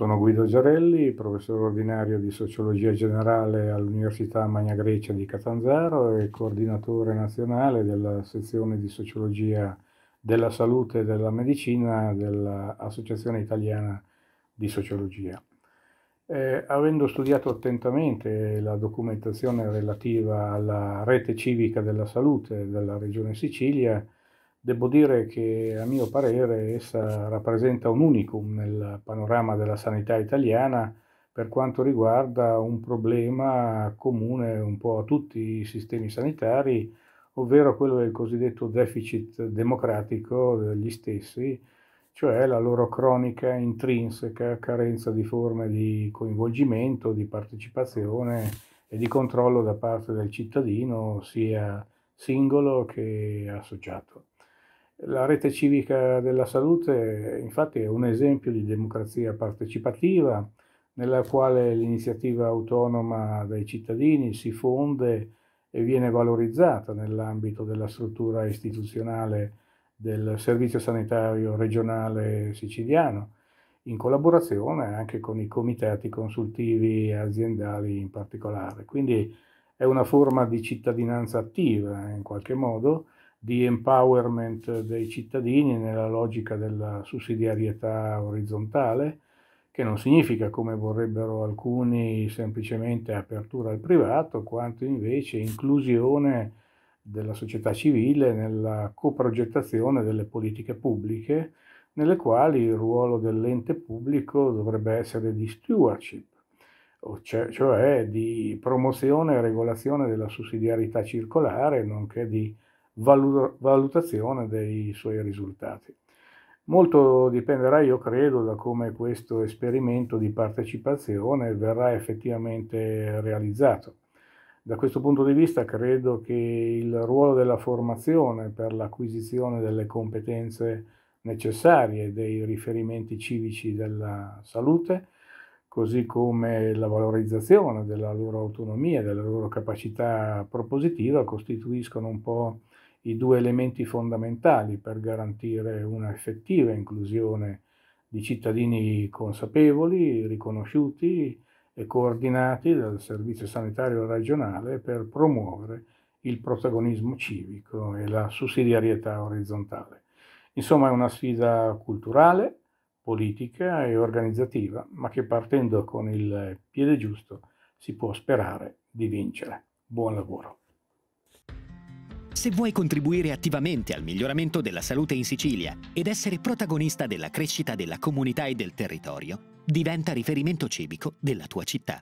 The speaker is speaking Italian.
Sono Guido Giarelli, professore ordinario di Sociologia Generale all'Università Magna Grecia di Catanzaro e coordinatore nazionale della sezione di Sociologia della Salute e della Medicina dell'Associazione Italiana di Sociologia. Eh, avendo studiato attentamente la documentazione relativa alla rete civica della salute della Regione Sicilia, Devo dire che a mio parere essa rappresenta un unicum nel panorama della sanità italiana per quanto riguarda un problema comune un po' a tutti i sistemi sanitari, ovvero quello del cosiddetto deficit democratico degli stessi, cioè la loro cronica intrinseca carenza di forme di coinvolgimento, di partecipazione e di controllo da parte del cittadino, sia singolo che associato. La rete civica della salute infatti è un esempio di democrazia partecipativa nella quale l'iniziativa autonoma dei cittadini si fonde e viene valorizzata nell'ambito della struttura istituzionale del Servizio Sanitario Regionale Siciliano, in collaborazione anche con i comitati consultivi aziendali in particolare. Quindi è una forma di cittadinanza attiva in qualche modo di empowerment dei cittadini nella logica della sussidiarietà orizzontale, che non significa, come vorrebbero alcuni, semplicemente apertura al privato, quanto invece inclusione della società civile nella coprogettazione delle politiche pubbliche, nelle quali il ruolo dell'ente pubblico dovrebbe essere di stewardship, cioè, cioè di promozione e regolazione della sussidiarietà circolare, nonché di valutazione dei suoi risultati. Molto dipenderà, io credo, da come questo esperimento di partecipazione verrà effettivamente realizzato. Da questo punto di vista credo che il ruolo della formazione per l'acquisizione delle competenze necessarie dei riferimenti civici della salute, così come la valorizzazione della loro autonomia, e della loro capacità propositiva, costituiscono un po' i due elementi fondamentali per garantire una effettiva inclusione di cittadini consapevoli, riconosciuti e coordinati dal Servizio Sanitario regionale per promuovere il protagonismo civico e la sussidiarietà orizzontale. Insomma è una sfida culturale, politica e organizzativa, ma che partendo con il piede giusto si può sperare di vincere. Buon lavoro. Se vuoi contribuire attivamente al miglioramento della salute in Sicilia ed essere protagonista della crescita della comunità e del territorio, diventa riferimento civico della tua città.